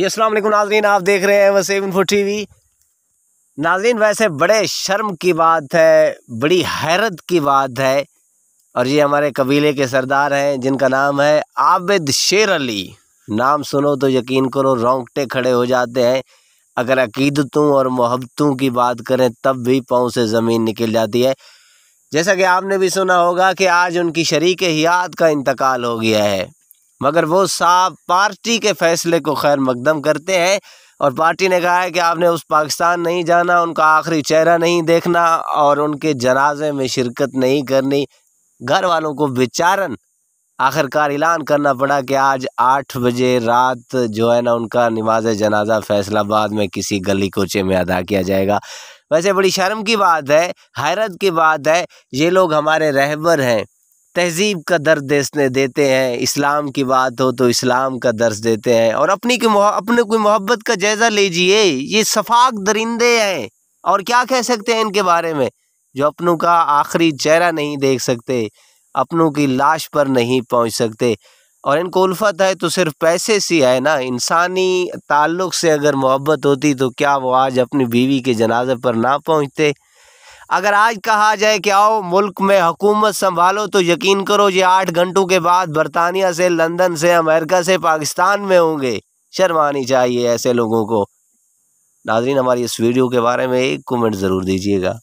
जी अस्सलाम नाजरीन आप देख रहे हैं वसीम इनफो टी वी नाजरीन वैसे बड़े शर्म की बात है बड़ी हैरत की बात है और ये हमारे कबीले के सरदार हैं जिनका नाम है आबिद शेर अली नाम सुनो तो यकीन करो रोंगटे खड़े हो जाते हैं अगर अकीदतों और मोहब्बतों की बात करें तब भी पाँव से ज़मीन निकल जाती है जैसा कि आपने भी सुना होगा कि आज उनकी शरीक हयात का इंतकाल हो गया है मगर वो साफ पार्टी के फैसले को खैर मकदम करते हैं और पार्टी ने कहा है कि आपने उस पाकिस्तान नहीं जाना उनका आखिरी चेहरा नहीं देखना और उनके जनाजे में शिरकत नहीं करनी घर वालों को बेचारन आखिरकार ऐलान करना पड़ा कि आज आठ बजे रात जो है ना उनका नमाज जनाजा फैसलाबाद में किसी गली कोचे में अदा किया जाएगा वैसे बड़ी शर्म की बात है हैरत की बात है ये लोग हमारे रहबर हैं तहजीब का दर्ज देने देते हैं इस्लाम की बात हो तो इस्लाम का दर्ज देते हैं और अपनी की अपने की मोहब्बत का जायज़ा लीजिए ये शफाक दरिंदे हैं और क्या कह सकते हैं इनके बारे में जो अपनों का आखिरी चेहरा नहीं देख सकते अपनों की लाश पर नहीं पहुंच सकते और इनको उल्फत है तो सिर्फ पैसे से है ना इंसानी ताल्लुक़ से अगर मोहब्बत होती तो क्या वो आज अपनी बीवी के जनाजे पर ना पहुँचते अगर आज कहा जाए कि आओ मुल्क में हुकूमत संभालो तो यकीन करो ये आठ घंटों के बाद बरतानिया से लंदन से अमेरिका से पाकिस्तान में होंगे शर्म आनी चाहिए ऐसे लोगों को नाजरीन हमारी इस वीडियो के बारे में एक कमेंट ज़रूर दीजिएगा